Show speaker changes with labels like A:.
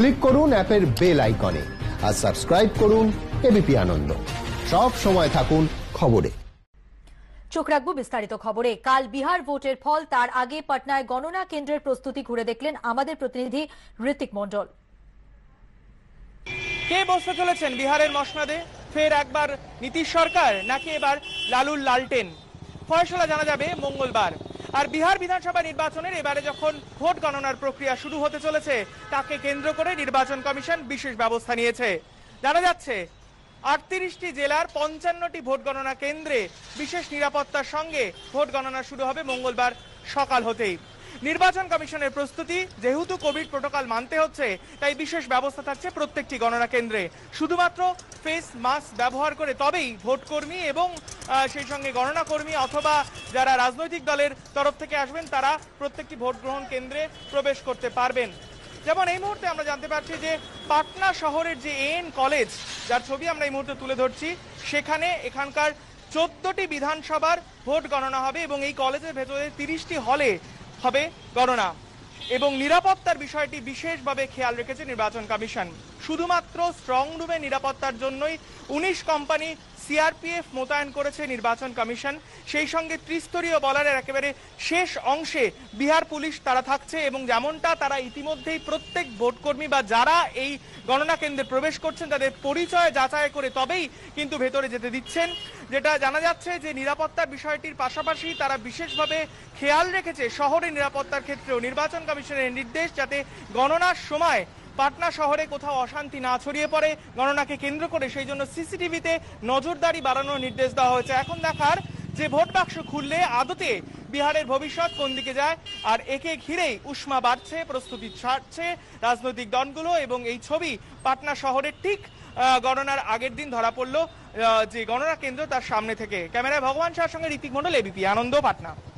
A: click করুন অ্যাপের bell আইকনে আর সাবস্ক্রাইব করুন এবিপি আনন্দ সব সময় থাকুন খবরে চোখ রাখবো বিস্তারিত খবরে কাল বিহার ভোটের ফল তার আগে পাটনায় গণনা কেন্দ্রের প্রস্তুতি ঘুরে দেখলেন আমাদের প্রতিনিধি ঋতিক মণ্ডল কে বসতে চলেছেন বিহারের মশনাদে ফের একবার নীতিশ সরকার নাকি এবার লালুর লালটেন ফয়সলা জানা যাবে মঙ্গলবার আর বিহার বিধানসভা নির্বাচনের এবারে যখন ভোট গণনার প্রক্রিয়া শুরু হতে চলেছে তাকে কেন্দ্র করে নির্বাচন কমিশন বিশেষ ব্যবস্থা নিয়েছে জানা যাচ্ছে আটত্রিশটি জেলার পঞ্চান্নটি ভোট গণনা কেন্দ্রে বিশেষ নিরাপত্তার সঙ্গে ভোট গণনা শুরু হবে মঙ্গলবার সকাল হতেই নির্বাচন কমিশনের প্রস্তুতি যেহেতু কোভিড প্রোটোকল মানতে হচ্ছে তাই বিশেষ ব্যবস্থা থাকছে প্রত্যেকটি গণনা কেন্দ্রে শুধুমাত্র ফেস মাস্ক ব্যবহার করে তবেই ভোটকর্মী এবং সেই সঙ্গে গণনা কর্মী অথবা যারা রাজনৈতিক দলের তরফ থেকে আসবেন তারা প্রত্যেকটি ভোট গ্রহণ কেন্দ্রে প্রবেশ করতে পারবেন যেমন এই মুহূর্তে আমরা জানতে পারছি যে পাটনা শহরের যে এন কলেজ যার ছবি আমরা এই মুহূর্তে তুলে ধরছি সেখানে এখানকার চোদ্দটি বিধানসভার ভোট গণনা হবে এবং এই কলেজের ভেতরে তিরিশটি হলে হবে গণনা এবং নিরাপত্তার বিষয়টি বিশেষভাবে খেয়াল রেখেছে নির্বাচন কমিশন শুধুমাত্র স্ট্রং রুমে নিরাপত্তার জন্যই উনিশ কোম্পানি সিআরপিএফ মোতায়েন করেছে নির্বাচন কমিশন সেই সঙ্গে ত্রিস্তরীয় বলারের একেবারে শেষ অংশে বিহার পুলিশ তারা থাকছে এবং যেমনটা তারা ইতিমধ্যেই প্রত্যেক ভোটকর্মী বা যারা এই গণনা কেন্দ্রে প্রবেশ করছেন তাদের পরিচয় যাচাই করে তবেই কিন্তু ভেতরে যেতে দিচ্ছেন যেটা জানা যাচ্ছে যে নিরাপত্তার বিষয়টির পাশাপাশি তারা বিশেষভাবে খেয়াল রেখেছে শহরে নিরাপত্তার ক্ষেত্রেও নির্বাচন কমিশনের নির্দেশ যাতে গণনার সময় পাটনা শহরে কোথাও অশান্তি না ছড়িয়ে পড়ে গণনাকে কেন্দ্র করে সেই জন্য সিসিটিভিতে নজরদারি বাড়ানোর নির্দেশ দেওয়া হয়েছে এখন দেখার যে ভোট বাক্স খুললে আদতে বিহারের ভবিষ্যৎ কোন দিকে যায় আর একে ঘিরেই উষ্মা বাড়ছে প্রস্তুতি ছাড়ছে রাজনৈতিক দলগুলো এবং এই ছবি পাটনা শহরের ঠিক গণনার আগের দিন ধরা পড়ল যে গণনা কেন্দ্র তার সামনে থেকে ক্যামেরায় ভগবান শাহ সঙ্গে ঋতিক মন্ডল এবিপি আনন্দ পাটনা